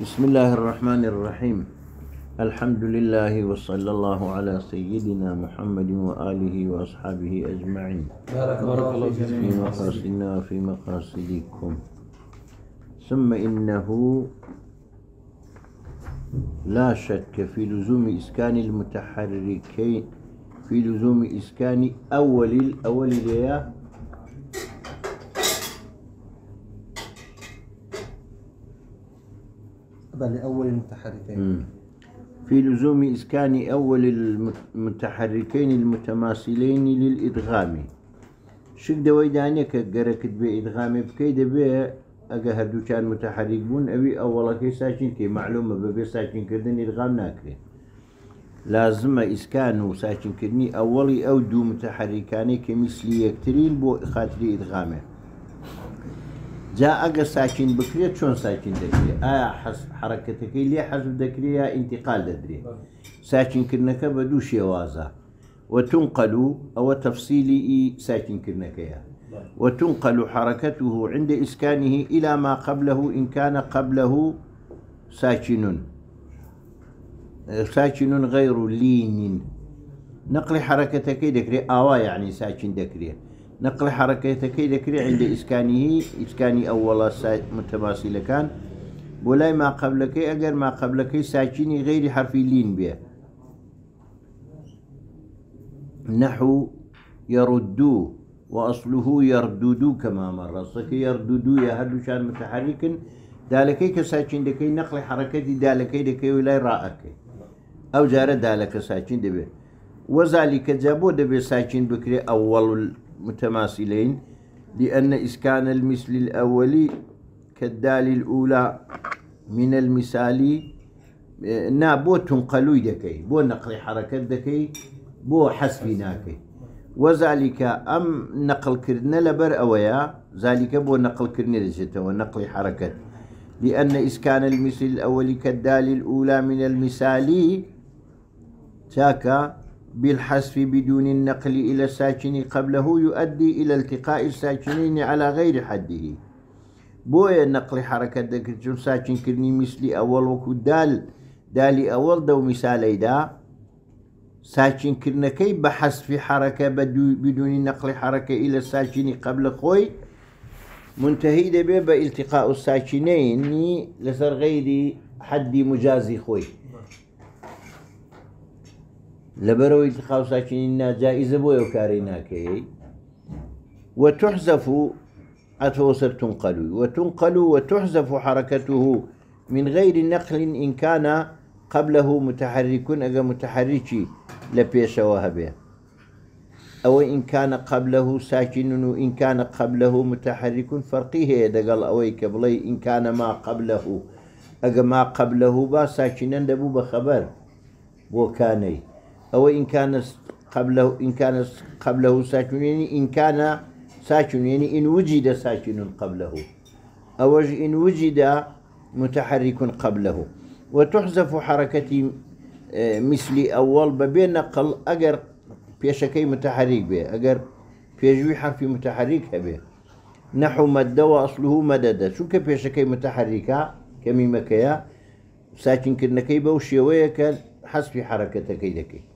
بسم الله الرحمن الرحيم الحمد لله وصلى الله على سيدنا محمد وآله وأصحابه أجمعين بارك الله في مقاصدنا وفي مقاصدكم ثم إنه لا شك في لزوم إسكان المتحركين في لزوم إسكان أول الأول ليا بل أول المتحركين في لزوم إسكان أول المتحركين المتماثلين للإدغام شك دوای دانێکە بكيد بي ئیدغامی بکەیت كان متحرك بون أبي أولا كي ساكن كي معلومة ببي ساچینکردن ئیدغام إدغام ناكري لازم إسكان ساچینکردنی ئەوەڵی أولي أو دو متحركاني كمثلي يكترين بو خاتری إدغامه جا ئەگە ساکین بکرێت چۆن ساکین دەکرێت حركتك اللي حسب حەزم دەکرێت یا ئینتیقال دەدرێت ساکینکردنەکە بە دوو شێوازە وتنقل أو تفصيلي ساكن كرنكيا وتنقل حركته عند إسكانه إلى ما قبله إن كان قبله ساكن ساكن غير لين نقل حركتك دكري آوا يعني ساكن دكري نقل حركتەکەی دەکرێت عندە ئیسکانیهی ئیسکانی ئەووەڵە متەباسیلەکان بۆ لای ماقبلەکەی ئەگەر ماقبلەکەی ساچینی غير حرف لين بێ نحو يردو وأصله يردودو كما مر صك يردودو يا هلو شان متحرك دالكي ساكن دكي نقل حركتي ذلك دكي ولا رأك أو جار ذلك ساكن دبي وذلك جابو دبي ساكن بكري أول متماثلين لأن إسكان المثل الأول كالدال الأولى من المثال إيه، نا بو تنقلوي دكي بو نقل حركة دكي بو حسب ناكي وذلك أم نقل كرنا لبر أويا ذلك بو نقل كرنا لجته ونقل حركة لأن إسكان المثل الأول كالدال الأولى من المثال تاكا بالحذف بدون النقل إلى الساكن قبله يؤدي إلى التقاء الساكنين على غير حده بۆیە نقل حركة دكتون ساكن كرني مثل أول وەکو دال أول دو دە دا ساكن كرنا كي بحذف حركة بە بدونی نەقلی حرەکەی لە قبل خوي منتهي دەبێ بە الساكنين لسر غير حد مجازي خوي لبروي خاوساكيننا جائزة بويو كاريناكي وتحذف أتوسر تنقل وتنقل وتحذف حركته من غير نقل إن كان قبله متحرك أجا متحركي لبيش وهبه أو إن كان قبله ساكن وإن كان قبله متحرك فرقيه دقل أوي كبلي إن كان ما قبله أجا ما قبله با ساكنا دبو بخبر وكاني أو إن كان قبله إن كان قبله ساكن يعني إن كان ساكن يعني إن وجد ساكن قبله أو إن وجد متحرك قبله وتحذف حركة آه، مثل أول ببين نقل أجر شكي متحرك به أجر جوي حرف متحرك به نحو مد وأصله مدد شو شكي متحركة كيا ساكن كرنكي حس حسب حركتك دكي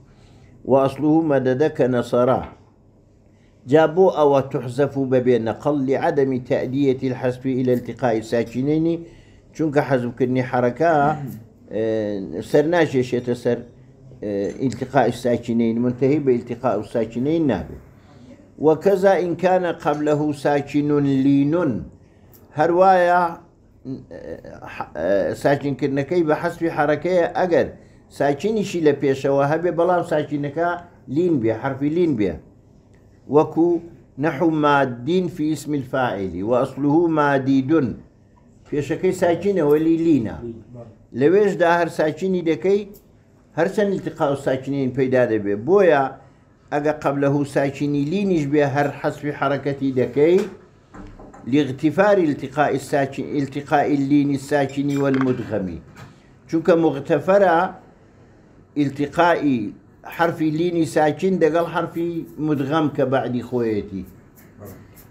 وأصله مددك نصرا جابو أو تحذف ببين قل لعدم تأدية الحذف إلى التقاء الساكنين چونك حذف كني حركة اه، سرناش يشيت اه، التقاء الساكنين منتهي بالتقاء الساكنين نابي وكذا إن كان قبله ساكن لين هروايا ساكن كنكي بحسب حركة أجر ساچینیشی لە پێشەوە هەبێ بلام ساچینەکە لين بي حرف لين بي وكو نحو مادين في اسم الفاعل وأصله ماديد پێشەکەی ساچینەوە ولي لینە لەوێشدا هەر ساچینی دكي هر سن التقاء ساچینین پەیدا دبي بويا ئەگە قبله ساچینی لینیش بي هر حسب حركتي دكي لاغتفار التقاء الساكن التقاء اللين الساكن والمدغم شوكا مغتفرة التقاء حرف ليني ساكن دقل حرف مدغم كبعد خويتي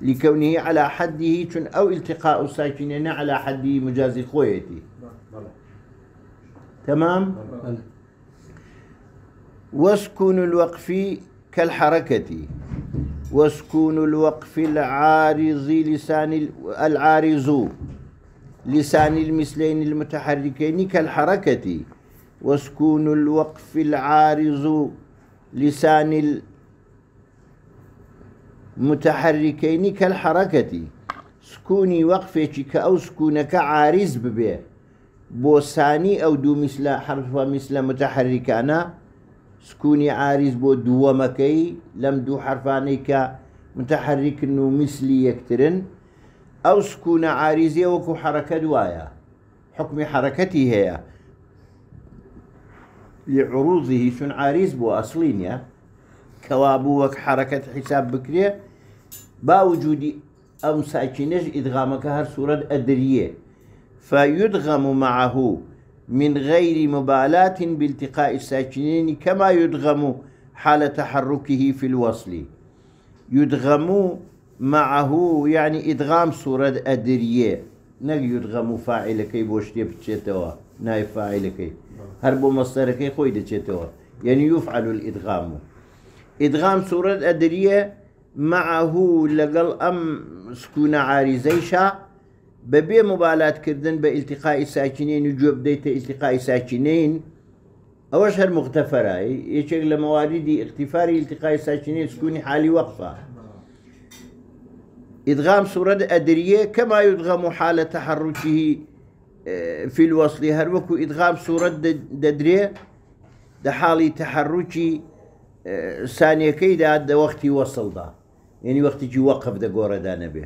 لكونه على حده تن أو التقاء ساكنين على حد مجاز خويتي تمام وسكون الوقف كالحركة واسكون الوقف العارض لسان العارض لسان المثلين المتحركين كالحركة وسكون الوقف العارض لسان المتحركين كالحركة سكوني وقفك أو سكونك عارض ببيه بوساني أو دو مثل حرف مثل متحركانا سكوني عارز بو دووەمەکەی لم دو حرفانەی کە متەحرکن و میسلی یەکترن ئەو سکونە عارزیە وەکو حرەکە دوایە حکمی حرەکەتی لعروضه شن عاريز بو أصلين يا كوابوك حركة حساب بكرية با بکرێ أم ئەم إدغامك هر سورة أدرية فيدغم معه من غير مبالاة بالتقاء الساكنين كما يدغم حال تحركه في الوصل يدغم معه يعني إدغام صورة أدرية نل يدغم فاعل كي بوشتي بتشتوه نائب فاعلەکەی هەر بۆ مەستەرەکەی خۆی دەچێتەوە يعني يفعل الادغام ادغام صورة ادريه معه لقل ام سكون عارزيشا ببي مبالات كردن بالتقاء ساكنين و ديت التقاء ساكنين او اشهر مغتفرة مختەفرە یەکێک لە التقاء ساكنين سكوني حالي وقفة ادغام صورة ادريه كما يدغم حال تحركه في الوصل هروكو وكو ادغام صورة ددري ده حالي تحرشي اه، ثانيه كيدا ده وقت وصل ده يعني وقت يجي وقف ده قورة ده نبي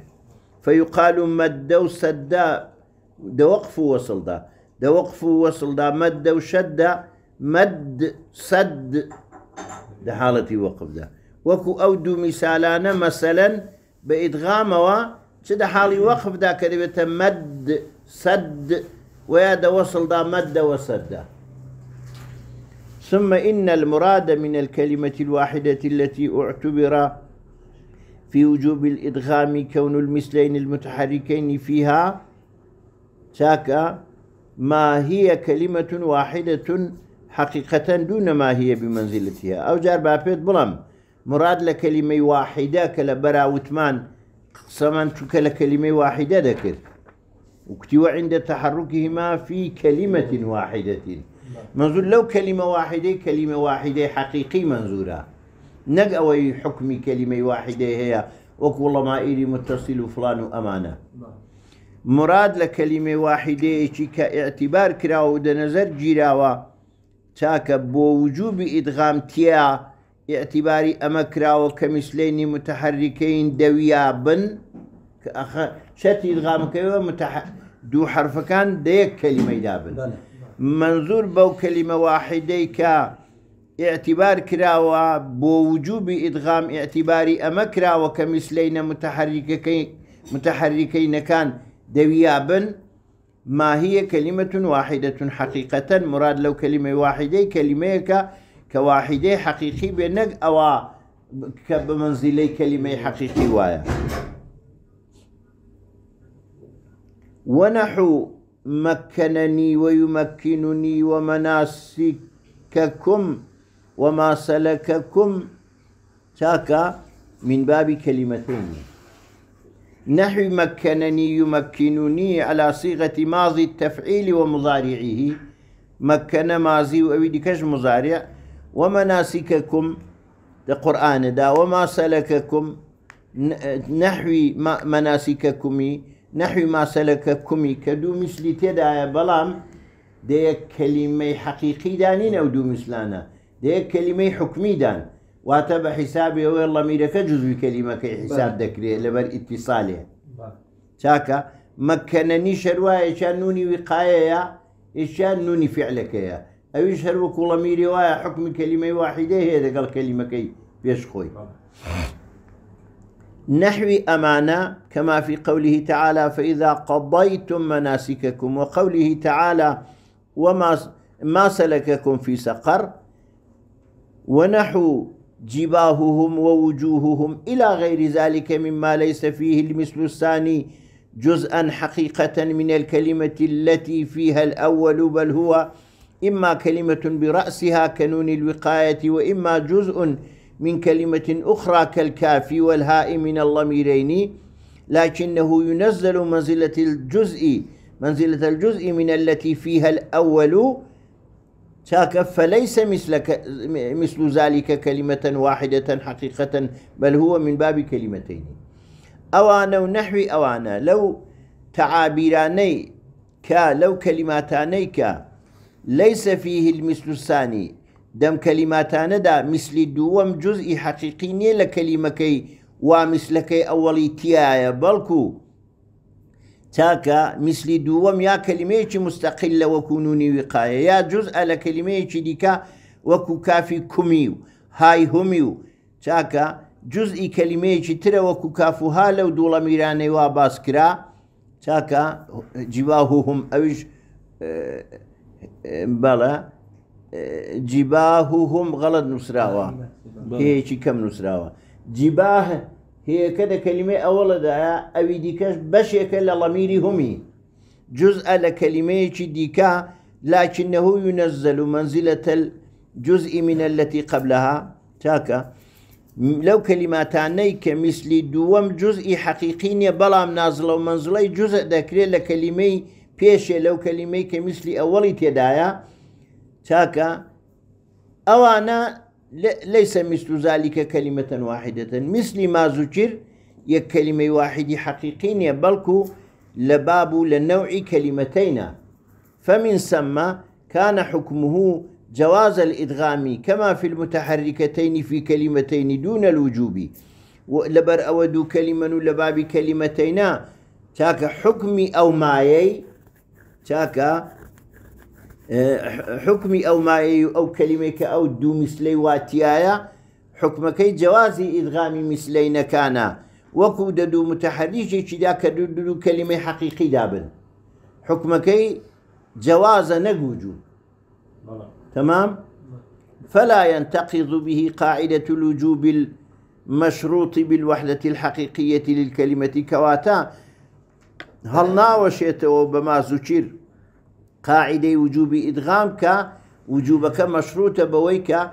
فيقال مد وسد ده وقف وصل ده ده وقف وصل ده مد وشد مد سد ده حالتي وقف ده وكو أودو دو مثالانا مثلا بادغام و حالي وقف ده كلمه مد سد ويا دا وصل دا مد وسد دا ثم إن المراد من الكلمة الواحدة التي اعتبر في وجوب الإدغام كون المثلين المتحركين فيها تاكا ما هي كلمة واحدة حقيقة دون ما هي بمنزلتها أو جار بابيت بلام مراد لكلمة واحدة كلا برا وتمان قسما تك لكلمة واحدة ذكرت اكتوى عند تحركهما في كلمة واحدة منظور لو كلمة واحدة كلمة واحدة حقيقي منظورة نقوي حكم كلمة واحدة هي وكل والله ما إلي متصل فلان أمانة مراد لكلمة واحدة كاعتبار كراو دنظر جيراوة تاك بوجوب إدغام تيا اعتباري أما وكمثلين كمثلين متحركين دويابن شەتی دغامەکەەوە دوو حرفەکان دەیەک کەلیمەیدا بن منزور بەو کەلیمە واحدەی کە اعتبار کراوە بۆ وجوبی ئیدغام اعتباری ئەمە کراوە کە میسلەی نەمتەحریکەکەی متحركي نكان دويابن ما هي كلمة واحدة حقيقة مراد لو كلمة واحدة كلمة كواحدة حقيقي بينك أو كبمنزلي كلمة حقيقي وايا ونحو مكنني ويمكنني ومناسككم وما سلككم تاكا من باب كلمتين نحو مكنني يمكنني على صيغة ماضي التفعيل ومضارعه مكن ماضي وأبيدكش مضارع ومناسككم القرآن دا وما سلككم نحو مناسككم نەحوی ماسەلەکە کومی کە دوو میسلی تێدایە بەڵام دەیەک کەلیمەی حەقیقیدانین ئەو دوو میسلانە دەیەک کەلیمەی حکمیدان واتە بە حیسابی ئەوە لەمیرەکە جزوی کەلیمەکەی حیساب دەکرێت لەبەر ئیتیساالێ چاکە مەکەنەنی شەروایەکیان نونی وقاایەیە ئیشیان نونی فعلەکەیە ئەویش هەروەکو لەمیری وایە حکمی کەلیمەی واحیدە هەیە لەگەڵ کەلیمەکەی پێشخۆی. نحو أمانة كما في قوله تعالى فإذا قضيتم مناسككم وقوله تعالى وما ما سلككم في سقر ونحو جباههم ووجوههم إلى غير ذلك مما ليس فيه المثل الثاني جزءا حقيقة من الكلمة التي فيها الأول بل هو إما كلمة برأسها كنون الوقاية وإما جزء من كلمة أخرى كالكافي والهاء من اللميرين لكنه ينزل منزلة الجزء منزلة الجزء من التي فيها الأول شاك فليس مثل مثل ذلك كلمة واحدة حقيقة بل هو من باب كلمتين أوانا ونحو أوانا لو تعابيراني كا لو كلماتاني كا ليس فيه المثل الثاني دەم کەلیماتانەدا میسلی دووەم جزئی حەقیقی نییە لە کەلیمەکەی وا میسلەکەی ئەوەڵی تایە بەڵکو تاکە میسلی دووەم یا کەلیمەیەکی مستەقل لە وەکوونی وقاایە یا جز ئە لە کەلیمەیەکی دیکە وەکو کافی کومی و های هومی و چاکە جزئی کەلیمەیەکی ترە وەکو کافوها لەو دووڵە میرانەی وا باس کرا چاکە جیواهوهم ئەویش بەڵە جیباه و هەم غەڵت نووسراوە هەیەکی کەم نووسراوە جیباه هەیەکە دە کەلیمە ئەوەڵەدایە ئەوی دیکەش بەشێکە لە لەمیری هەمی جزء لە کەلیمەیەکی دیکە لاکنەهو یونەزەل و منزیلە تەل جزئی منەلەتی قبلها تاکە لەو کەلیماتانەی کە میسلی دووەم جزئی حەقیقی نیە بەڵام نازڵە و منزڵی جزە دەکرێت لە کەلیمەی پێشێ لەو کەلیمەی کە میسلی ئەوەڵی تێدایە تاكا اوانا ليس مثل ذلك كلمة واحدة مثل ما ذكر يا كلمة واحدة حقيقية بلكو لباب لنوع كلمتين فمن ثم كان حكمه جواز الإدغام كما في المتحركتين في كلمتين دون الوجوب لبر أود كلمة لباب كلمتين تاك حكم أو مايي تاك حكمی او ما او ئەو او دو دوو میسلەی حكمك جوازي جیازی مثلين میسلەی نەکانە وەکو دەدوو متەحریشێکیدا کە دوو دوو کەلیمەی حەقیقی دابن حکمەکەی جواز نجوجو تمام فلا ينتقض به قاعدة الوجوب المشروط بالوحدة الحقيقية للكلمة كواتا هل ناوشيت وبما زوشير ادغام قاعدەی وجوبی ئیدغام كان وجوبەکە مەشروتە بەوەی کە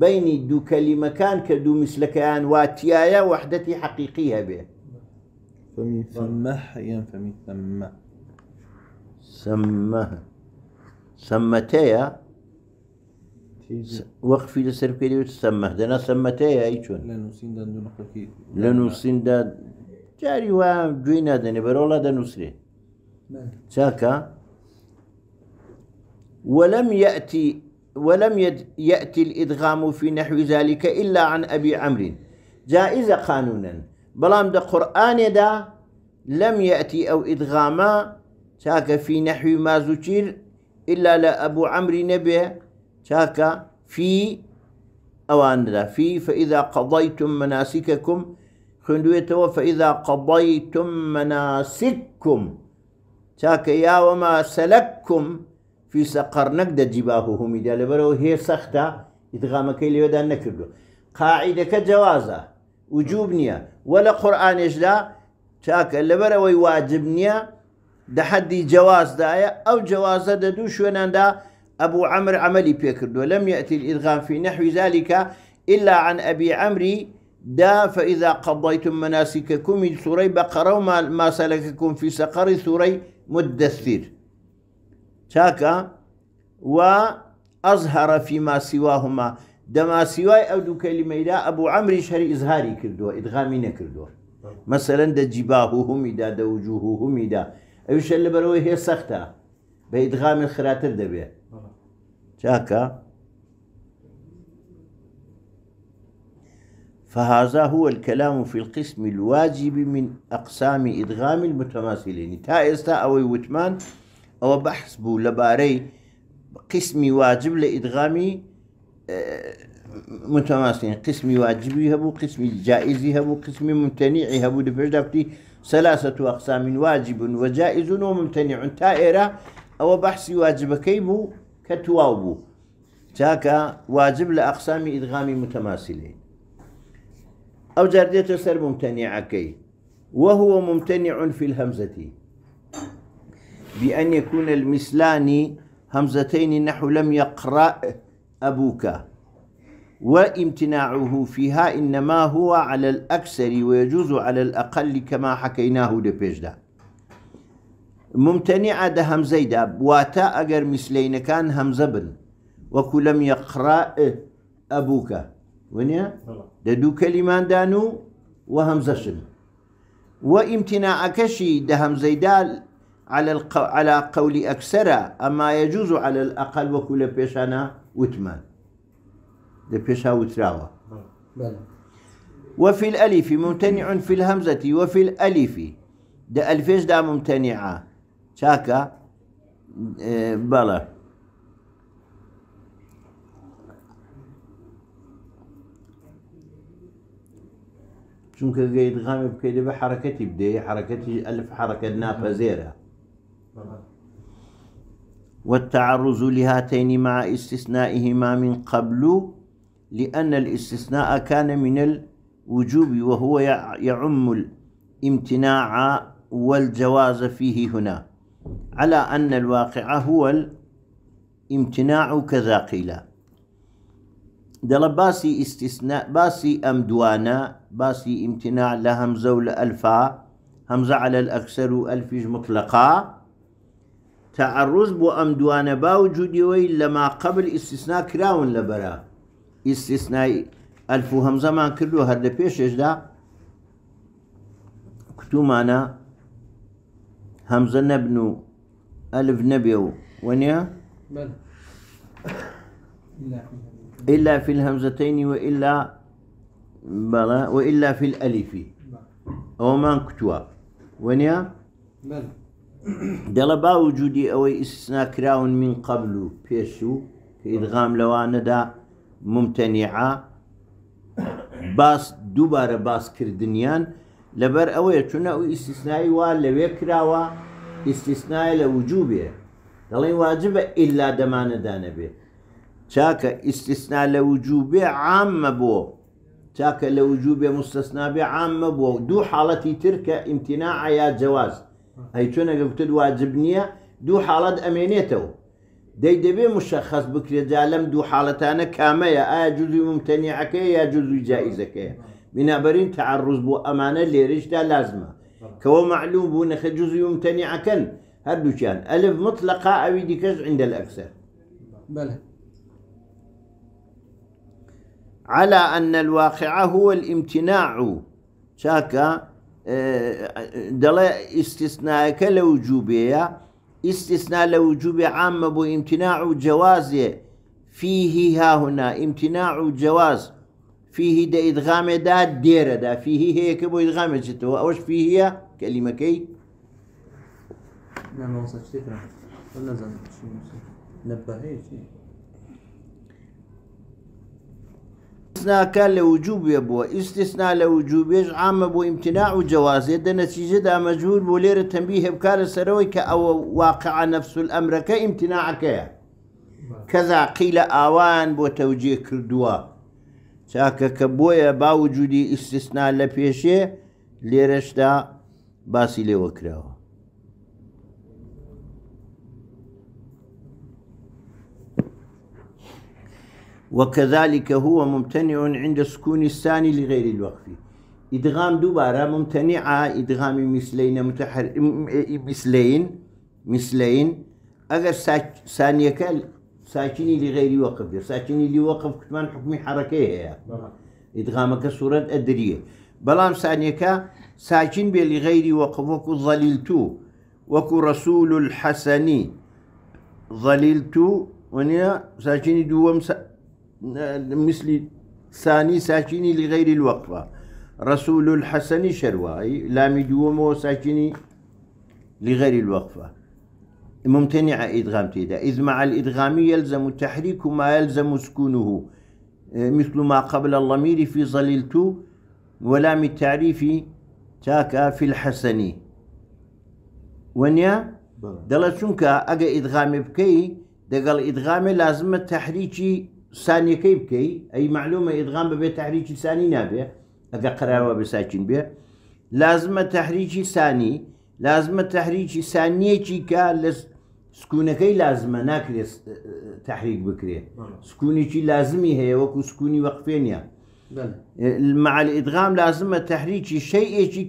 بینی دوو فمي فمي دوو مثلەکەیان فمي وحدەتی حەقیقی هەبێ سمە سمەتەیە وەقفی لەسەر پێوێت سەممە دەنا سەممەتەیە ئەی چۆن لە نووسیندا جاری وایە گوێی نادەنێ بەرەوڵا دەنووسێ چاکە؟ ولم يأتي ولم يأتي الإدغام في نحو ذلك إلا عن أبي عمرو جائزة قانونا بلام ده قرآن دا لم يأتي أو إدغاما تاك في نحو ما ذكر إلا لأبو عمرو نبي تاك في أوان دا في فإذا قضيتم مناسككم خندويته فإذا قضيتم مناسككم تاك يا وما سلككم في سقر نقد جباههم إذا لبرو هي سختة إدغامك ليودا نكردو قاعدة كجوازة وجوبنيا ولا قرآن إجلا تاك اللي واجب نية ده حد جواز دايا أو جوازة دا دو شونان دا أبو عمرو عملي بيكردو لم يأتي الإدغام في نحو ذلك إلا عن أبي عمري دا فإذا قضيتم مناسككم ثري بقرة ما سلككم في سقر ثري مدثر چاکە و ئەزهرە فیما سیواهما دەما سیوای ئەو دوو کەلیمەیدا ئەبوو ئەمری شەری ئزهاری کردووە دا نەکردووە مەسەرەن دەجیباهوهمیدا دەوجوهوهمیدا أيش اللي بروي هي بە بإدغام الخراتر دبي تاكا فهذا هو الكلام في القسم الواجب من أقسام إدغام المتماثلين تا إستا أوي وتمان او بحث بو لباري قسمي واجب لادغامي آه، متماسكين قسمي واجبي واجبی قسمي جائزي جائزی قسمي ممتنع ممتنیعی هەبوو ثلاثه اقسام واجب وجائز وممتنع تائرة او و ممتنیعون كيبو ئێرە ئەوە بەحسی واجب لأقسام إدغامي ئیدغامی أو ئەو جاردێتە ممتنع كي وهو ممتنع في الهمزه بأن يكون المثلان همزتين نحو لم يقرأ أبوك وامتناعه فيها إنما هو على الأكثر ويجوز على الأقل كما حكيناه لبيجدا ممتنع ده همزيدا واتا أجر مثلين كان همزة بن وكو لم يقرأ أبوك ونيا ده دو كلمان دانو وهمزة شن وامتناعكشي ده همزيدا على القو... على قول أكثر أما يجوز على الأقل وكل بيشانا وثمان بيشا وتراوة وفي الألف ممتنع في الهمزة وفي الألف ده ألفيش ده ممتنعة شاكا إيه بلا شنك گەیدغامی غامب كده بحركتي بدي حركتي ألف حركة ناپەزێرە والتعرض لهاتين مع استثنائهما من قبل لأن الاستثناء كان من الوجوب وهو يعم الامتناع والجواز فيه هنا على أن الواقع هو الامتناع كذا قيل دل باسي استثناء باسي أم دوانا باسي امتناع لهم زول ألفا همزة على الأكثر ألف ئەلفیش مطلقا تعرض بو امدوان دوانە باو جودیەوەی لەما قبل استثناء کراون لبرا استثناء الفو ئەلف و كردو کردو هەر لە پێشێشدا کتومانە هەمزە نەبن و ئەلف نەبێ و وەنیە إلا في الهمزتين وإلا بلا وإلا في الألف أو ما كتوى ونيا بل. دەڵە باوجودی ئەوەی ئیسناکراون من قبل و پێش و ئیدغام لەوانەدا ممتەنیعا باس دووبارە باسکردنیان لەبەر ئەوەیە چونە ئەو ئیسیسنایی وا لەوێ کراوە ئیسیسنای لە وجوبێ دەڵی واجبە ئللا دەمانەدانە بێ چاکە ئیسیسنا لە وجوبێ عاممە بۆ چاکە لە وجوبێ مستەسنابێ عاممە بۆ دوو حاڵەتی ترکە ئیمتینا عیا جواز ئەی چۆنەگە وتت واجب حالات دوو حاڵەت ئەمێنێتەوە مشخص دەبێ مشەخص بکرێت دو لەم دوو حاڵەتانە کامەیە ئایا يا ممتەنیعەکەی یا جوزوی بنا برين تعرض امانة ليرش دا لازمة کەەوە معلوم بوو نەخە جوزوی ممتەنیعەکەن كان الف مطلقا او دیکەش عند الأكثر بلى على أن الواقع هو الامتناع شاكا دەڵێ ئیسیسناەکە لە وجوبەیە ئیسیسنا لە وجوبێ عامە بۆ ئیمتیناع و جوازێ فیهی هاهنا ئیمتیناع و جواز فیهی دە ئیدغامێدا دێرەدا فیهی هەیەکە بۆ ئیدغامێکێتەوە ئەوەش فیهە کەلیمەکەی نەبهەیە ئیسناکە لە وجووبێ بووە ئیسیسنا لە وجووبێژ ئامە بۆ ئیمتنا و جوازێ دەنەتیجەدا مەجبور بۆ لێرە تەمبی هێبکارە سەرەوەی کە ئەوە واقع نەفسول ئەمرەکە ئیمتناعەکەیە کەذا قیلە ئاوان بۆ تەوجێ کردووە چاکە کە بۆیە باوجودی ئیسیسنا لە پێشێ لێرەشدا باسی لێوە کراوە وكذلك هو ممتنع عند سكون الثاني لغير الوقف إدغام دوبارة ممتنع إدغام مثلين متحر مثلين مثلين اگر ثانية ساكني لغير وقف ساكني لوقف كتمان حكمي حركيه إدغامك سورة أدرية بلام ثانية ساكن بلغير وقف وكو ظللتو وكو رسول الحسني ظللتو ونيا ساكني دوام سا مثل ثاني ساكني لغير الوقفة رسول الحسن شرواي لا مدوم ساكني لغير الوقفة ممتنع إدغام تيدا إذ مع الإدغام يلزم تحريك ما يلزم سكونه مثل ما قبل الضمير في ظللت ولام التعريف تاكا في الحسني ونيا دلت شنكا أجا إدغام بكي دقل إدغام لازم تحريكي سانیەکەی بکەی ئەی معلومە ئدغام بەبێ تحریکی سانی نابێ ئەگە قراوە بە ساچین بێ لازمە تحریکی سانی لازمە تحریکی سانیەکی کە لە سکوونەکەی اه، لازمە اه، بكري تحریک بکرێ لازمي هي وكو سكوني سکوونی وەقفێنە اه، مع الإدغام لازمة تحريك شيء كي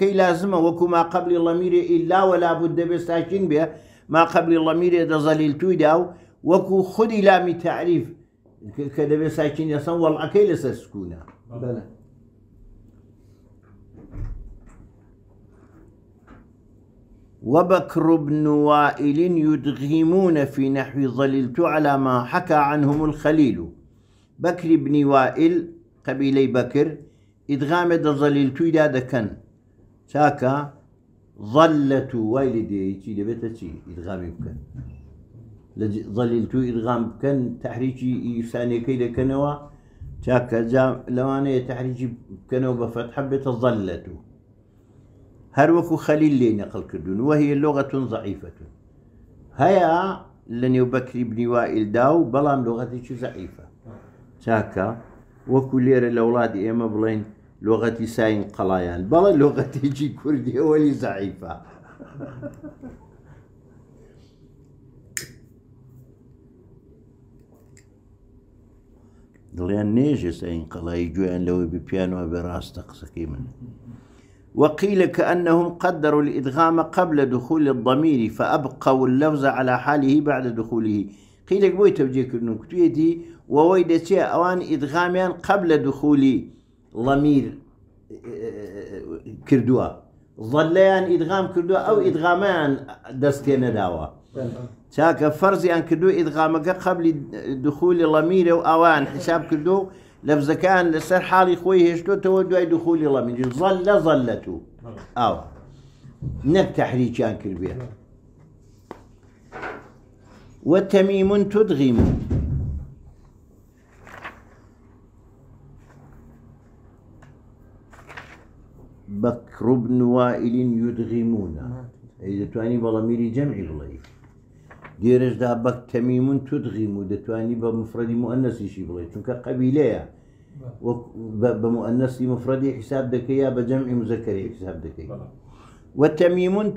كي لازمة وكو ما قبل الضمير إلا ولا بد بساكن به ما قبل الضمير إذا ظللتو داو وكو خدي لامي تعريف کە دەبێت ساکینە سە وەڵەکەی سكونه بلى وبكر بن وائل يدغمون في نحو ظللت على ما حكى عنهم الخليل بكر بن وائل قبيلي بكر إدغام ظللت الى دكن شاكا ظلت وائل دي دبيتا شي إدغامي بكن ظللتو إرغام كان تحريجي يساني كي لكنوا تاك جا لوانا تحريجي كنوا بفتح بيت هروكو خليل لي نقل كردون وهي لغة ضعيفة هيا لن يبكر ابن وائل داو بلان لغتي ضعيفة تاكا وكلير الاولاد ايما بلين لغتي ساين قلايان بلا لغتي جي كردي ولي ضعيفة دڵیان نێژێست ئەین قەڵایی گوێیان لەوەی بپیانەوە بەڕاستە قسەکەی من وقيل كأنهم قدروا الإدغام قبل دخول الضمير فأبقوا اللفظ على حاله بعد دخوله قيل بوي توجيه كرنو كتويدي وويدا أوان إدغاميان قبل دخول ضمير كردوا ظليان إدغام كردوا أو إدغامان دستينا داوا كفرزي ان كدو ئیدغامەکە قبلی قبل لەمیرە و اوان حساب كدو لفظ كان لسر حاڵی خوي هشتو تو دو دخول زەل ظل زەل او نك تحريك ان تەحریکیان وتميم تدغم بكر بن وائل يدغمون إذا آه. تواني بلا ميري جمعي بلاي ديرش ده تەمیمون تودغیم و دەتوانی بمفردي مؤنسي مؤنسیشی بڵێ چونکە قەبیلەیە بە مؤنسی مفرەدی حیساب دەکەی یا بە جەمعی مزەکەری حیساب دەکەی وتەمیمون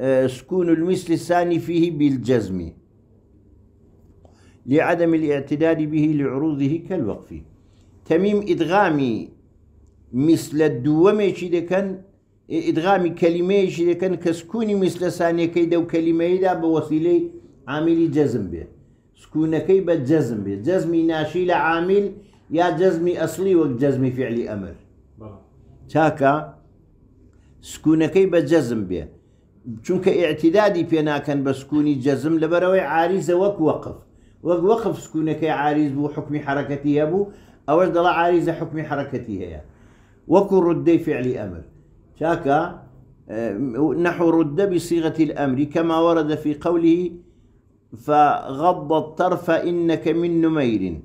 اه، سكون المثل الثاني فيه بالجزم لعدم الاعتداد به لعروضه كالوقف تميم إدغامي مثل الدوامي شي ئیدغامی کەلیمەیەشی دەکەن کە سکوونی مثل سانەکەی دە و کەلیمەیدا بە وەسیلەی عامیلی جەزم بێ سکوونەکەی بە جەزم بێ جەزمی ناشی لە عامیل یا جەزمی ئەسلی وەک جەزمی فعلی ئەمر چاکە سکوونەکەی بە جەزم بێ چونکە ئاعتیدادی پێناکەن بە سکوونی جەزم لەبەرەوەی عریزە وەک وەقف وەک وەقف سکوونەکەی عریز بوو حکمی حرەکەتی هەبوو ئەوەش دەڵا عریزە حکمی حرەکەتی هەیە وەکو ڕودەی فعلی ئەمر شاكا آه، نحو رد بصيغة الأمر كما ورد في قوله فغض الطرف إنك من نمير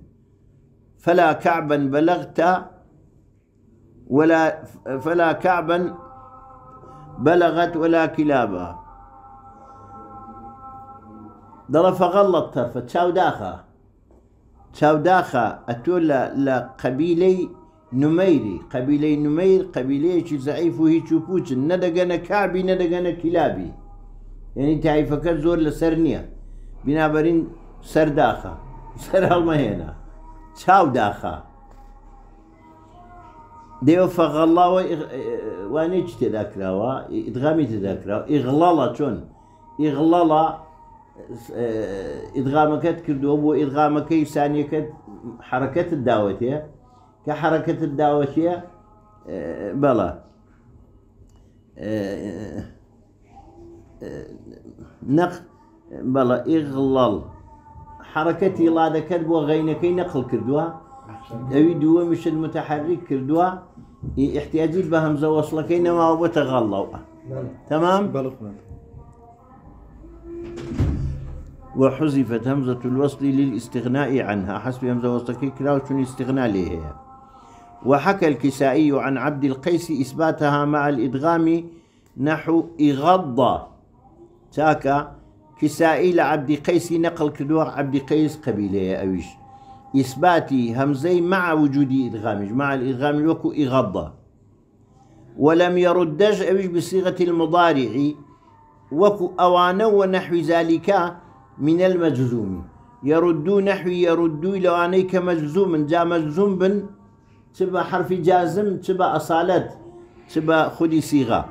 فلا كعبا بلغت ولا فلا كعبا بلغت ولا كلابا ضرف غل الطرف تشاو داخا تشاو داخا أتولى لقبيلي نميري قەبیلەی نمەیر قەبیلەیەکی زعیف و هیچ و پوچن نەدەگەنە کابی نەدەگەنە کیلابی یعنی تایفەکە زۆر لەسەر سر بنابەرین سەرداخە سەر هەڵمەهێنا چاو داخە دێوە فەغەڵاوە وانەی چ تێدا کراوە ئیدغامی تێدا کراوە ئیغڵڵە چۆن ئیغڵڵە ئیدغامەکەت کردووە بۆ ئیدغامەکەی حركه الدعوه كحركة الداوشية آه، بلى آه، آه، نق بەڵە إغلال حركة لا دەکرد وغينك نقل نەقل کردووە ئەوی دووە المتحرك متحرری احتياجي احتیاجیت بە هەمزە وەسڵەکەی نەماوە بۆتە غەڵڵەوە وحزفت همزة الوصل للاستغناء عنها حسب همزة كي كلاو شنو استغناء ليه وحكى الكسائي عن عبد القيس إثباتها مع الإدغام نحو إغض تاكا كسائي لعبد قيس نقل كدور عبد قيس قبيلة يا أويش إثباتي همزي مع وجود إدغامج مع الإدغام وكو إغض ولم يردج أويش بصيغة المضارع وكو أوان ونحو ذلك من المجزوم يردو نحو يردو لوانيك مجزوم جا مجزوم بن تبا حرف جازم تبا أصالت تبا خدي صيغة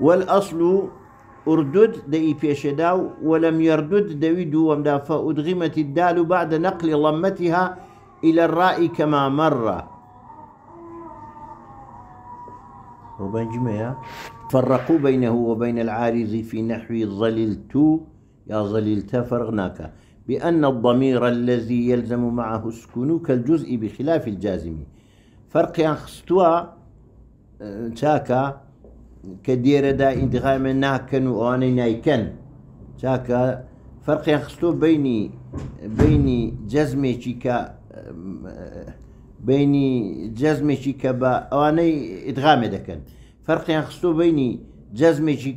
والأصل أردد دي داو ولم يردد دوي دوم ومدافا فأدغمت الدال بعد نقل ضمتها إلى الراء كما مر فرقوا بينه وبين العارض في نحو ظللت يا ظللت فرغناك بأن الضمير الذي يلزم معه السكون كالجزء بخلاف الجازم فرق خستوا تاكا كدير دا انتخاب ناكن واني نايكن تاكا فرق خستو بيني بيني جزمي كا بيني جزمي كا واني ادغام دكن فرق خستو بيني جزمي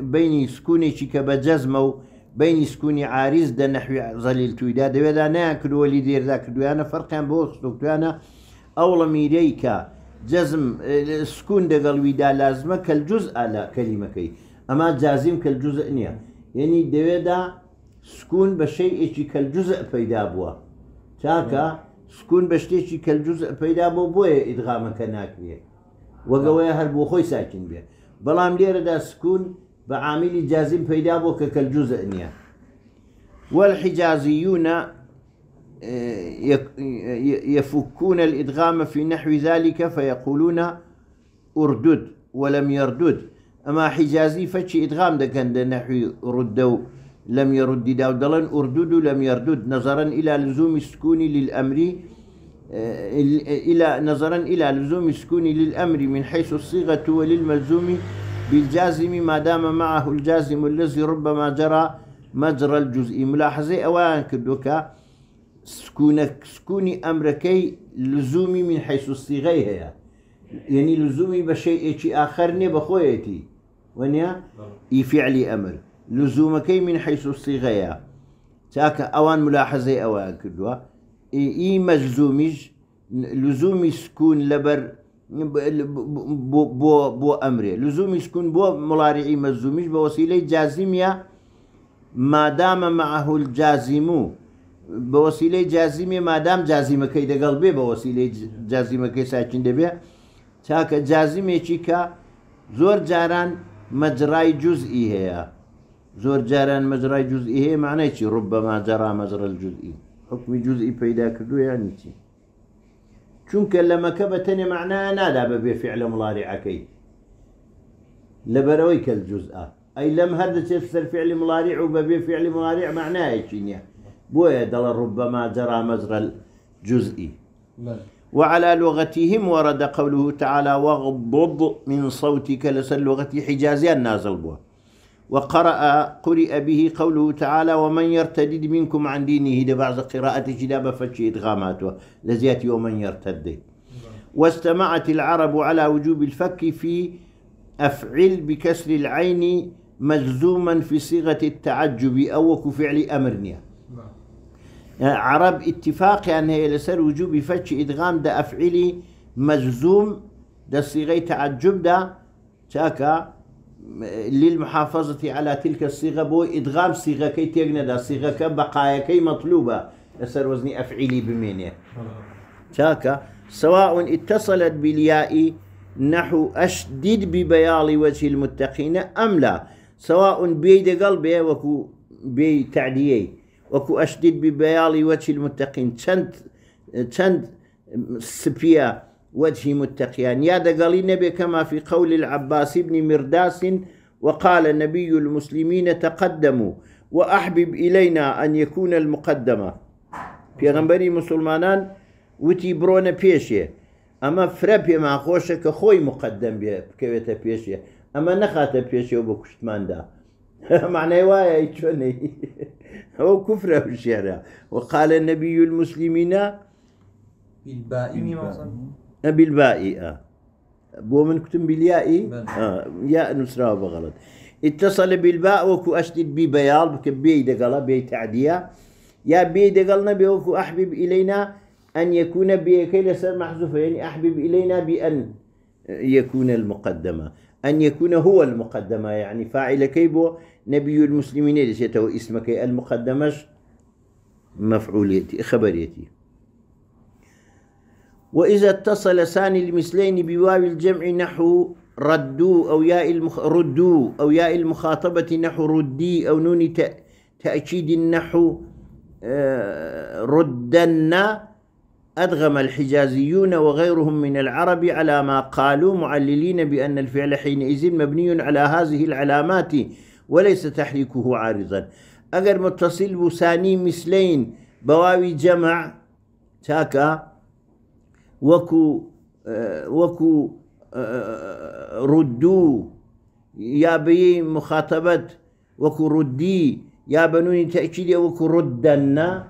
بيني سكوني كا بجزمه بینی سکوونی عریز دە نەحوی زەلیل تویدا دەوێدا نیان کردوەلی دێردا کردویانە فەرقیان بۆ سوکتوانە ئەوڵە میرەیکە جەزم سکون دەگەڵویدا لازمە کەل جز ئالا کەلیمەکەی ئەما جازیم کەل جز نییە یعنی دەوێدا سکون بە شەیەکی کەل جز پەیدا بووە چاکە سکون بە شتێکی کەل جز پەیدا بۆ بۆیە ئیدغامەکە ناکنیە وەگەوەیە هەر بۆ خۆی ساکن بێ بەڵام لێرەدا سکون بعامل جازم فيدا بوك كالجزء نيا والحجازيون يفكون اه، الإدغام في نحو ذلك فيقولون أردد ولم يردد أما حجازي فتشي إدغام ده كان نحو ردو لم يرد داو دلن أردد لم يردد نظرا إلى لزوم السكون للأمر اه، إلى نظرا إلى لزوم السكون للأمر من حيث الصيغة وللملزوم بالجازم ما دام معه الجازم الذي ربما جرى مجرى الجزء ملاحظة أوان كدوكا سكونك سكوني أمركي لزومي من حيث الصيغة هي يعني لزومي بشيء آخر ني بخويتي ونيا نعم. إي فعلي أمر لزومكي من حيث الصيغة تاك أوان ملاحظة أوان كدوا إي مجزومي لزومي سكون لبر بۆ بۆ ئەمرێ لزومیشکن بۆ مڵاریعی مەزومیش بە وەسیلەی جازیمە مادامە مەعهول جازیم و بە وەسیلەی جازیمی مادام جازیمەکەی دەگەڵ بێ بە وەسیلەی جازیمەکەی ساچین دەبێ چاکە جازیمێکی کە زۆر جاران مەجرای جوزئی هەیە زۆر جاران مەجرای جوزئی هەیە مانای چی ڕوب بە ماجرا مەجرل جوزئی حکمی جوزئی پەیدا کردو یان چی چونکە لما كبتني معناه معناە نادا بە فعل مضارع مڵاریعەکەی لەبەرەوەی کە جزئە ئەی لەم هەر مضارع وببي فعل مضارع و بە بێ فعلی ربما جرى مجرى بۆیە دەڵە جزئی وعلى لغتهم ورد قوله تعالى واغضض من صوتك لسل لغتي حجازيا نازل بوه وقرأ قرئ به قوله تعالى ومن يرتد منكم عن دينه ده بعض قراءة جلابة فتشي إدغاماته لزيات ومن يرتد واستمعت العرب على وجوب الفك في أفعل بكسر العين مجزوما في صيغة التعجب أو كفعل أمرنيا عرب اتفاق أن يعني هي لسر وجوب فتش إدغام ده أفعلي مجزوم ده صيغة تعجب ده تاكا للمحافظة على تلك الصيغة بو إدغام صيغة كي تيغندا صيغة كبقايا كي مطلوبة أسر وزني أفعلي بمينه تاكا سواء اتصلت بالياء نحو أشدد ببيال وجه المتقين أم لا سواء بيد قلبي وكو بي تعديي وكو أشدد ببيال وجه المتقين تند تند سبيا وجه متقيان يا دقالي نبي كما في قول العباس بن مرداس وقال نبي المسلمين تقدموا وأحبب إلينا أن يكون المقدمة في مسلمانان مسلمان وتي برونا بيشي أما فرب خۆشە خوشك خوي مقدم بێ بکەوێتە أما ئەمە نەخاتە پێشێ دا بە واي ايتوني هو كفر ئەوە کوفرە بژێرە وقالە بالباء آه بو من كتم بالياء آه ياء نسرا بغلط اتصل بالباء وكو أشدد بي بيال بكبي دقلا بي تعدية يا بي دقلنا بي وكو أحبب إلينا أن يكون بيكي لسر محذوف يعني أحبب إلينا بأن يكون المقدمة أن يكون هو المقدمة يعني فاعل كيبو نبي المسلمين ليش اسمك المقدمش مفعوليتي خبريتي وإذا اتصل ثاني المثلين بواو الجمع نحو ردوا أو ياء المخ... ردوا أو ياء المخاطبة نحو ردي أو نون ت... تأكيد نحو آه، ردن أدغم الحجازيون وغيرهم من العرب على ما قالوا معللين بأن الفعل حينئذ مبني على هذه العلامات وليس تحريكه عارضا أجر متصل بثاني مثلين بواوي جمع تاكا وكو آه، وكو آه، ردو يا بي مخاطبت وكو ردي يا بنوني تأكيد وكو ردنا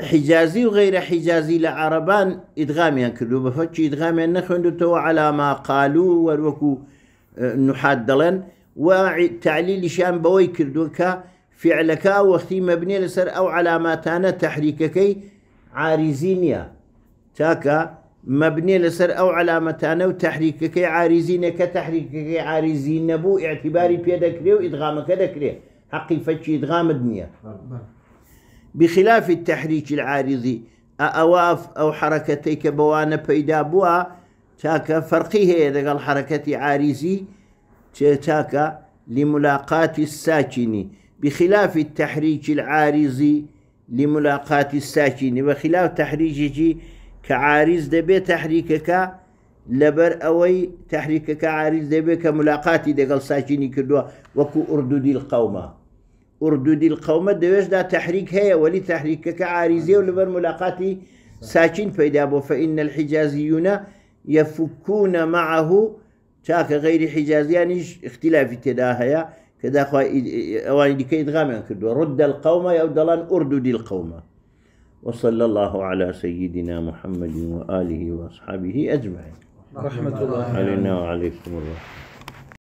حجازي وغير حجازي لعربان إدغاميا كردو بفتش إدغاميا نخوندو على ما قالوا وكو آه، نحاد دلن وتعليل شان بوي كردو كا فعلك وختي مبني لسر أو علاماتانا تحريككي عارزينيا تاكا مبني لسر او علامەتانە و تحریکەکەی عریزینە کە عارزين عریزی اعتباري اعتیباری پێدەکرێ و ئیدغامەکە دەکرێت حقی فەکی ئیدغامت نییە بخلافی تحریکی العارضی ئەواف ئەو حرەکەتەی کە بەوانە پەیدا بووە اذا قال حركتي عارزي تاكا عریزی تاکە بخلاف التحريك بخلافی تحریکی العارضی بخلاف الساکینی كعاريز دبي تحريكك لبر أوي تحريكك عاريز دبي كملاقاتي دقل ساجيني كردوا وكو أردود القومة أردود القومة دوش دا تحريك هي ولي تحريكك عارزي ولبر ملاقاتي ساكن فإذا بو فإن الحجازيون يفكون معه تاك غير حجازي يعني اختلاف تداها كذا خوا اواني دي كيد غامن كدو رد القوم يا ودلان اردد وصلى الله على سيدنا محمد وآله وأصحابه أجمعين رحمة الله علينا وعليكم الله